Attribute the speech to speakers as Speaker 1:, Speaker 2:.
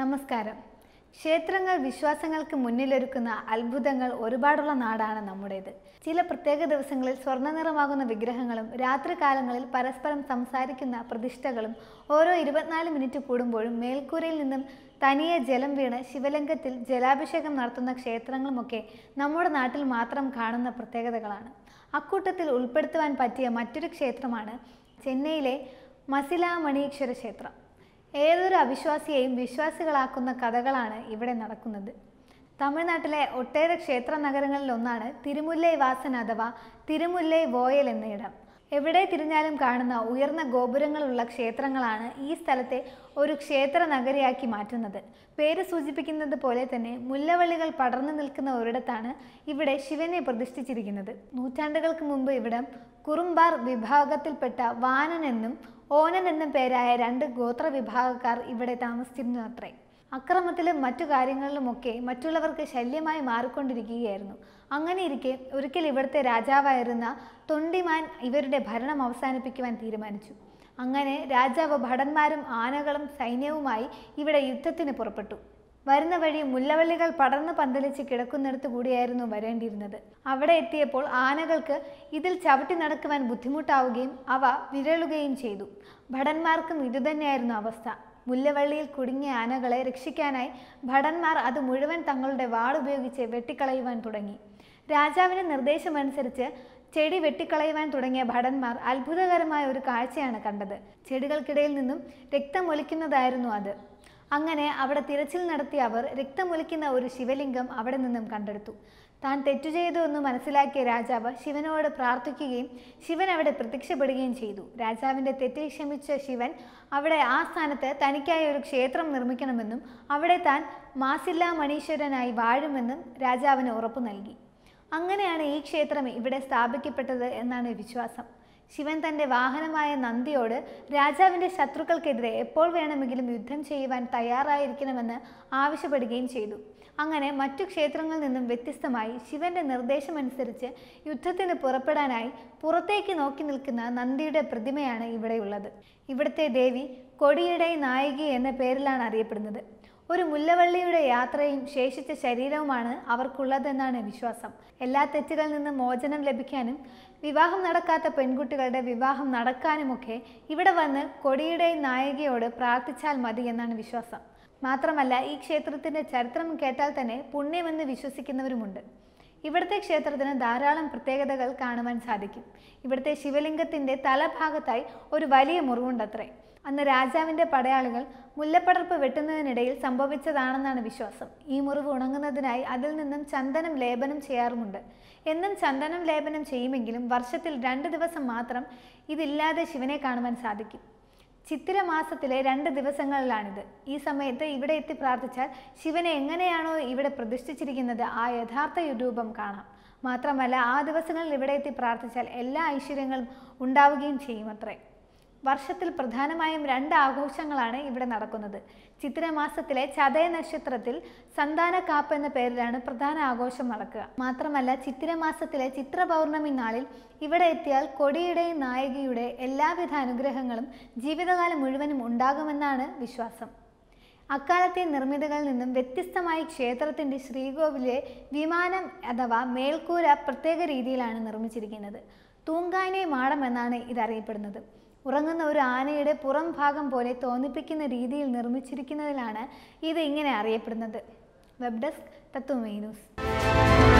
Speaker 1: നമസ്കാരം ക്ഷേത്രങ്ങൾ വിശ്വാസങ്ങൾക്ക് മുന്നിലൊരുക്കുന്ന അത്ഭുതങ്ങൾ ഒരുപാടുള്ള നാടാണ് നമ്മുടേത് ചില പ്രത്യേക ദിവസങ്ങളിൽ സ്വർണ്ണ നിറമാകുന്ന വിഗ്രഹങ്ങളും രാത്രികാലങ്ങളിൽ പരസ്പരം സംസാരിക്കുന്ന പ്രതിഷ്ഠകളും ഓരോ ഇരുപത്തിനാല് മിനിറ്റ് കൂടുമ്പോഴും മേൽക്കൂരയിൽ നിന്നും തനിയെ ജലം വീണ് ശിവലിംഗത്തിൽ ജലാഭിഷേകം നടത്തുന്ന ക്ഷേത്രങ്ങളുമൊക്കെ നമ്മുടെ നാട്ടിൽ മാത്രം കാണുന്ന പ്രത്യേകതകളാണ് അക്കൂട്ടത്തിൽ ഉൾപ്പെടുത്തുവാൻ പറ്റിയ മറ്റൊരു ക്ഷേത്രമാണ് ചെന്നൈയിലെ മസിലാമണീശ്വര ക്ഷേത്രം ഏതൊരു അവിശ്വാസിയെയും വിശ്വാസികളാക്കുന്ന കഥകളാണ് ഇവിടെ നടക്കുന്നത് തമിഴ്നാട്ടിലെ ഒട്ടേറെ ക്ഷേത്ര നഗരങ്ങളിലൊന്നാണ് തിരുമുല്ലൈ വാസൻ അഥവാ തിരുമുല്ലൈ വോയൽ എന്ന ഇടം എവിടെ തിരിഞ്ഞാലും കാണുന്ന ഉയർന്ന ഗോപുരങ്ങളുള്ള ക്ഷേത്രങ്ങളാണ് ഈ സ്ഥലത്തെ ഒരു ക്ഷേത്ര നഗരിയാക്കി മാറ്റുന്നത് പേര് സൂചിപ്പിക്കുന്നത് പോലെ തന്നെ മുല്ലവള്ളികൾ പടർന്നു നിൽക്കുന്ന ഒരിടത്താണ് ഇവിടെ ശിവനെ പ്രതിഷ്ഠിച്ചിരിക്കുന്നത് നൂറ്റാണ്ടുകൾക്ക് മുമ്പ് ഇവിടം കുറുമ്പാർ വിഭാഗത്തിൽപ്പെട്ട വാനൻ എന്നും ഓനൻ എന്ന പേരായ രണ്ട് ഗോത്ര വിഭാഗക്കാർ ഇവിടെ താമസിച്ചിരുന്നു അത്രേ അക്രമത്തിലും മറ്റു കാര്യങ്ങളിലുമൊക്കെ മറ്റുള്ളവർക്ക് ശല്യമായി മാറിക്കൊണ്ടിരിക്കുകയായിരുന്നു അങ്ങനെ ഇരിക്കെ ഒരിക്കൽ ഇവിടുത്തെ രാജാവായിരുന്ന തൊണ്ടിമാൻ ഇവരുടെ ഭരണം അവസാനിപ്പിക്കുവാൻ തീരുമാനിച്ചു അങ്ങനെ രാജാവ് ഭടന്മാരും ആനകളും സൈന്യവുമായി ഇവിടെ യുദ്ധത്തിന് പുറപ്പെട്ടു വരുന്ന വഴി മുല്ലവള്ളികൾ പടർന്ന് പന്തലിച്ച് കിടക്കുന്നിടത്ത് കൂടിയായിരുന്നു വരേണ്ടിയിരുന്നത് അവിടെ എത്തിയപ്പോൾ ആനകൾക്ക് ഇതിൽ ചവിട്ടി നടക്കുവാൻ ബുദ്ധിമുട്ടാവുകയും അവ വിരളുകയും ചെയ്തു ഭടന്മാർക്കും ഇതുതന്നെയായിരുന്നു അവസ്ഥ മുല്ലവള്ളിയിൽ കുടുങ്ങിയ ആനകളെ രക്ഷിക്കാനായി ഭടന്മാർ അത് മുഴുവൻ തങ്ങളുടെ വാളുപയോഗിച്ച് വെട്ടിക്കളയുവാൻ തുടങ്ങി രാജാവിൻ്റെ നിർദ്ദേശമനുസരിച്ച് ചെടി വെട്ടിക്കളയുവാൻ തുടങ്ങിയ ഭടന്മാർ അത്ഭുതകരമായ ഒരു കാഴ്ചയാണ് കണ്ടത് ചെടികൾക്കിടയിൽ നിന്നും രക്തം ഒലിക്കുന്നതായിരുന്നു അത് അങ്ങനെ അവിടെ തിരച്ചിൽ നടത്തിയ അവർ രക്തമൊലിക്കുന്ന ഒരു ശിവലിംഗം അവിടെ നിന്നും കണ്ടെടുത്തു താൻ തെറ്റു ചെയ്തു എന്ന് മനസ്സിലാക്കിയ രാജാവ് ശിവനോട് പ്രാർത്ഥിക്കുകയും ശിവൻ അവിടെ പ്രത്യക്ഷപ്പെടുകയും ചെയ്തു രാജാവിൻ്റെ തെറ്റ് ക്ഷമിച്ച ശിവൻ അവിടെ ആ സ്ഥാനത്ത് തനിക്കായി ഒരു ക്ഷേത്രം നിർമ്മിക്കണമെന്നും അവിടെ താൻ മാസില്ലാ മണീശ്വരനായി വാഴുമെന്നും രാജാവിന് ഉറപ്പു നൽകി അങ്ങനെയാണ് ഈ ക്ഷേത്രം ഇവിടെ സ്ഥാപിക്കപ്പെട്ടത് എന്നാണ് വിശ്വാസം ശിവൻ തൻ്റെ വാഹനമായ നന്ദിയോട് രാജാവിൻ്റെ ശത്രുക്കൾക്കെതിരെ എപ്പോൾ വേണമെങ്കിലും യുദ്ധം ചെയ്യുവാൻ തയ്യാറായിരിക്കണമെന്ന് ആവശ്യപ്പെടുകയും ചെയ്തു അങ്ങനെ മറ്റു ക്ഷേത്രങ്ങളിൽ നിന്നും വ്യത്യസ്തമായി ശിവന്റെ നിർദ്ദേശമനുസരിച്ച് യുദ്ധത്തിന് പുറപ്പെടാനായി പുറത്തേക്ക് നോക്കി നിൽക്കുന്ന നന്ദിയുടെ പ്രതിമയാണ് ഇവിടെയുള്ളത് ഇവിടുത്തെ ദേവി കൊടിയിടൈ നായികി എന്ന പേരിലാണ് അറിയപ്പെടുന്നത് ഒരു മുല്ലവള്ളിയുടെ യാത്രയും ശേഷിച്ച ശരീരവുമാണ് അവർക്കുള്ളതെന്നാണ് വിശ്വാസം എല്ലാ തെറ്റുകളിൽ നിന്നും മോചനം ലഭിക്കാനും വിവാഹം നടക്കാത്ത പെൺകുട്ടികളുടെ വിവാഹം നടക്കാനുമൊക്കെ ഇവിടെ വന്ന് കൊടിയുടെ നായികയോട് പ്രാർത്ഥിച്ചാൽ മതി എന്നാണ് വിശ്വാസം മാത്രമല്ല ഈ ക്ഷേത്രത്തിൻ്റെ ചരിത്രം കേട്ടാൽ തന്നെ പുണ്യമെന്ന് വിശ്വസിക്കുന്നവരുമുണ്ട് ഇവിടുത്തെ ക്ഷേത്രത്തിന് ധാരാളം പ്രത്യേകതകൾ കാണുവാൻ സാധിക്കും ഇവിടുത്തെ ശിവലിംഗത്തിൻ്റെ തലഭാഗത്തായി ഒരു വലിയ മുറിവുണ്ടത്രേ അന്ന് രാജാവിൻ്റെ പടയാളികൾ മുല്ലപ്പടർപ്പ് വെട്ടുന്നതിനിടയിൽ സംഭവിച്ചതാണെന്നാണ് വിശ്വാസം ഈ മുറിവ് ഉണങ്ങുന്നതിനായി അതിൽ നിന്നും ചന്ദനം ലേപനം ചെയ്യാറുമുണ്ട് എന്നും ചന്ദനം ലേപനം ചെയ്യുമെങ്കിലും വർഷത്തിൽ രണ്ട് ദിവസം മാത്രം ഇതില്ലാതെ ശിവനെ കാണുവാൻ സാധിക്കും ചിത്തിരമാസത്തിലെ രണ്ട് ദിവസങ്ങളിലാണിത് ഈ സമയത്ത് ഇവിടെ എത്തി പ്രാർത്ഥിച്ചാൽ ശിവനെ എങ്ങനെയാണോ ഇവിടെ പ്രതിഷ്ഠിച്ചിരിക്കുന്നത് ആ യഥാർത്ഥ രൂപം കാണാം മാത്രമല്ല ആ ദിവസങ്ങളിൽ ഇവിടെ എത്തി പ്രാർത്ഥിച്ചാൽ എല്ലാ ഐശ്വര്യങ്ങളും ഉണ്ടാവുകയും ചെയ്യും അത്രേ വർഷത്തിൽ പ്രധാനമായും രണ്ട് ആഘോഷങ്ങളാണ് ഇവിടെ നടക്കുന്നത് ചിത്രമാസത്തിലെ ചതയ നക്ഷത്രത്തിൽ സന്താന കാപ്പ് എന്ന പേരിലാണ് പ്രധാന ആഘോഷം നടക്കുക മാത്രമല്ല ചിത്രമാസത്തിലെ ചിത്ര പൗർണമി നാളിൽ ഇവിടെ എത്തിയാൽ കൊടിയുടെയും നായികയുടെ എല്ലാവിധ അനുഗ്രഹങ്ങളും ജീവിതകാലം മുഴുവനും ഉണ്ടാകുമെന്നാണ് വിശ്വാസം അക്കാലത്തെ നിർമ്മിതികളിൽ നിന്നും വ്യത്യസ്തമായി ക്ഷേത്രത്തിൻ്റെ ശ്രീകോവിലെ വിമാനം അഥവാ മേൽക്കൂര പ്രത്യേക രീതിയിലാണ് നിർമ്മിച്ചിരിക്കുന്നത് തൂങ്കാനെ മാടം എന്നാണ് ഇതറിയപ്പെടുന്നത് ഉറങ്ങുന്ന ഒരു ആനയുടെ പുറം ഭാഗം പോലെ തോന്നിപ്പിക്കുന്ന രീതിയിൽ നിർമ്മിച്ചിരിക്കുന്നതിലാണ് ഇത് ഇങ്ങനെ അറിയപ്പെടുന്നത് വെബ് ഡെസ്ക് തത്വമേ ന്യൂസ്